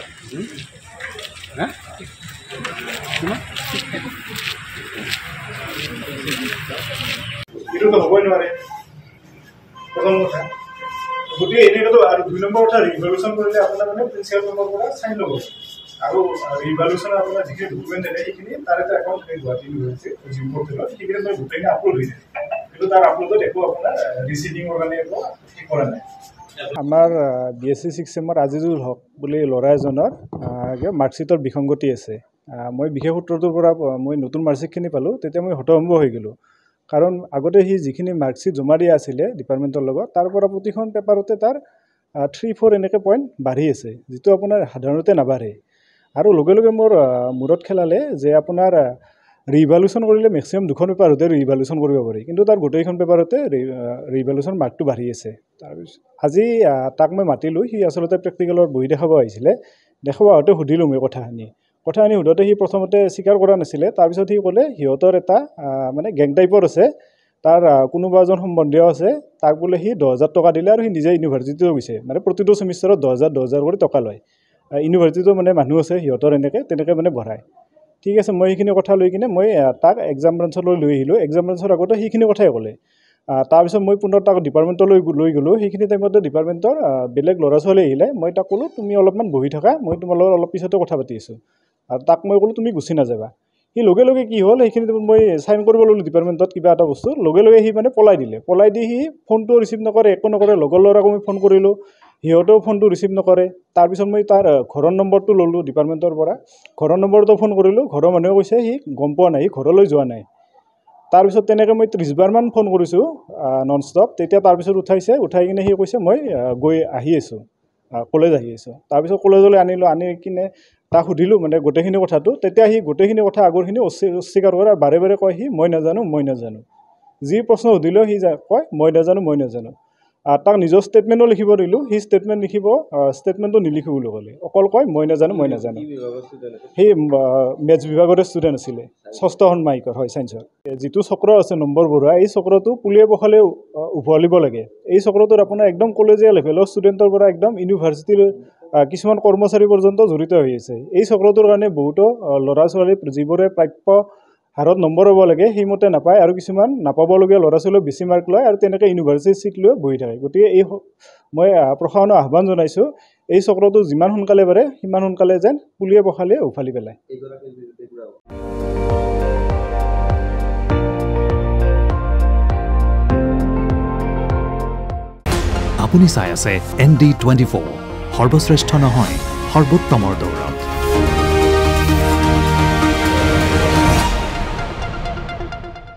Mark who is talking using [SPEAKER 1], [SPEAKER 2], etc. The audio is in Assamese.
[SPEAKER 1] গতিকে এনে কথা আৰু দুই নম্বৰ কথা ৰিভলিউশ্যন কৰিলে আপোনাৰ মানে প্ৰিন্সিপাল নম্বৰ পৰা চাই ল'ব আৰু ৰিভলিউশ্যন আপোনাৰ যিখিনি ডকুমেণ্ট দিলে সেইখিনি তাৰ এটা একাউণ্ট গুৱাহাটী হৈ আছে জিম হোটেলত সেইখিনি মই গোটেইখিনি আপলোড হৈ যায় কিন্তু তাৰ আপলোডত একো আপোনাৰ ৰিচিভিঙৰ কাৰণে একো কৰা নাই আমাৰ বি এছ চি ছিক্স চেমৰ আজিজুল হক বুলি ল'ৰা এজনৰ মাৰ্কশ্বিটৰ বিসংগতি আছে মই বিশেষ সূত্ৰটোৰ পৰা মই নতুন মাৰ্কশ্বিটখিনি পালোঁ তেতিয়া মই হতভম্ব হৈ গ'লোঁ কাৰণ আগতে সি যিখিনি মাৰ্কশ্বিট জমা দিয়া আছিলে ডিপাৰ্টমেণ্টৰ লগত তাৰ পৰা প্ৰতিখন পেপাৰতে তাৰ থ্ৰী ফ'ৰ এনেকৈ পইণ্ট বাঢ়ি আছে যিটো আপোনাৰ সাধাৰণতে নাবাঢ়ে আৰু লগে লগে মোৰ মূৰত খেলালে যে আপোনাৰ ৰিভলিউশ্যন কৰিলে মেক্সিমাম দুখন পেপাৰতে ৰিভলিউশ্যন কৰিব পাৰি কিন্তু তাৰ গোটেইখন পেপাৰতে ৰিভলিউশ্যন মাৰ্কটো বাঢ়ি আছে তাৰপিছত আজি তাক মই মাতিলোঁ সি আচলতে প্ৰেক্টিকেলৰ বহি দেখাব আহিছিলে দেখাব আহোঁতে সুধিলোঁ মই কথাখিনি কথাখিনি সোধোঁতে সি প্ৰথমতে স্বীকাৰ কৰা নাছিলে তাৰপিছত সি ক'লে সিহঁতৰ এটা মানে গেং টাইপৰ আছে তাৰ কোনোবা এজন সম্বন্ধীয় আছে তাক বোলে সি দহ হাজাৰ টকা দিলে আৰু সি নিজে ইউনিভাৰ্চিটিটো গৈছে মানে প্ৰতিটো ছেমিষ্টাৰত দহ হাজাৰ দহ হাজাৰ কৰি টকা লয় ইউনিভাৰ্চিটিটো মানে মানুহ আছে সিহঁতৰ এনেকৈ তেনেকৈ মানে ভৰায় ঠিক আছে মই সেইখিনি কথা লৈ কিনে মই তাক এক্সাম ব্ৰাঞ্চলৈ লৈ আহিলোঁ এক্সাম ব্ৰাঞ্চৰ আগতে সেইখিনি কথাই ক'লে তাৰপিছত মই পুনৰ তাক ডিপাৰ্টমেণ্টলৈ লৈ গ'লোঁ সেইখিনি টাইমতে ডিপাৰ্টমেণ্টৰ বেলেগ ল'ৰা ছোৱালী আহিলে মই তাক ক'লোঁ তুমি অলপমান বহি থকা মই তোমাৰ লগত অলপ পিছতে কথা পাতি আছোঁ আৰু তাক মই ক'লোঁ তুমি গুচি নাযাবা সি লগে লগে কি হ'ল সেইখিনি মই চাইন কৰিব ল'লোঁ ডিপাৰ্টমেণ্টত কিবা এটা বস্তু লগে লগে সি মানে পলাই দিলে পলাই দি সি ফোনটো ৰিচিভ নকৰে একো নকৰে লগৰ ল'ৰাকো মই ফোন কৰিলোঁ সিহঁতেও ফোনটো ৰিচিভ নকৰে তাৰপিছত মই তাৰ ঘৰৰ নম্বৰটো ল'লোঁ ডিপাৰ্টমেণ্টৰ পৰা ঘৰৰ নম্বৰটো ফোন কৰিলোঁ ঘৰৰ মানুহে কৈছে সি গম পোৱা নাই সি ঘৰলৈ যোৱা নাই তাৰপিছত তেনেকৈ মই ত্ৰিছবাৰমান ফোন কৰিছোঁ নন ষ্টপ তেতিয়া তাৰপিছত উঠাইছে উঠাই কিনে সি কৈছে মই গৈ আহি আছোঁ কলেজ আহি আছোঁ তাৰপিছত কলেজলৈ আনিলোঁ আনি কিনে তাক সুধিলোঁ মানে গোটেইখিনি কথাটো তেতিয়া সি গোটেইখিনি কথা আগৰখিনি অস্বীকাৰ কৰে আৰু বাৰে বাৰে কয় সি মই নাজানো মই নাজানো যি প্ৰশ্ন সুধিলেও সি কয় মই নাজানো মই নাজানো তাক নিজৰ ষ্টেটমেণ্টো লিখিব দিলোঁ সি ষ্টেটমেণ্ট লিখিব ষ্টেটমেণ্টটো নিলিখিব বুলি ক'লে অকল কয় মই নাজানো মই নাজানো সি মেথছ বিভাগৰে ষ্টুডেণ্ট আছিলে ষষ্ঠ সন্মাহিকৰ হয় চায়েন্সৰ যিটো চক্ৰ আছে নম্বৰ বঢ়োৱা এই চক্ৰটো পুলিয়ে পখালে উভালিব লাগে এই চক্ৰটোত আপোনাৰ একদম কলেজীয়া লেভেলৰ ষ্টুডেণ্টৰ পৰা একদম ইউনিভাৰ্চিটিৰ কিছুমান কৰ্মচাৰী পৰ্যন্ত জড়িত হৈ আছে এই চক্ৰটোৰ কাৰণে বহুতো ল'ৰা ছোৱালী যিবোৰে প্ৰাপ্য হাৰত নম্বৰ হ'ব লাগে সেইমতে নাপায় আৰু কিছুমান নাপাবলগীয়া ল'ৰা ছোৱালীয়েও বেছি মাৰ্ক লয় আৰু তেনেকৈ ইউনিভাৰ্চিটি ছিট লৈ বহি থাকে গতিকে এই মই প্ৰশাসনৰ আহ্বান জনাইছোঁ এই চক্ৰটো যিমান সোনকালে পাৰে সিমান সোনকালে যেন পুলিয়ে পখালিয়ে উফালি পেলায় আপুনি চাই আছে এন ডি টুৱেণ্টি ফ'ৰ সৰ্বশ্ৰেষ্ঠ নহয় সৰ্বোত্তমৰ দৌৰ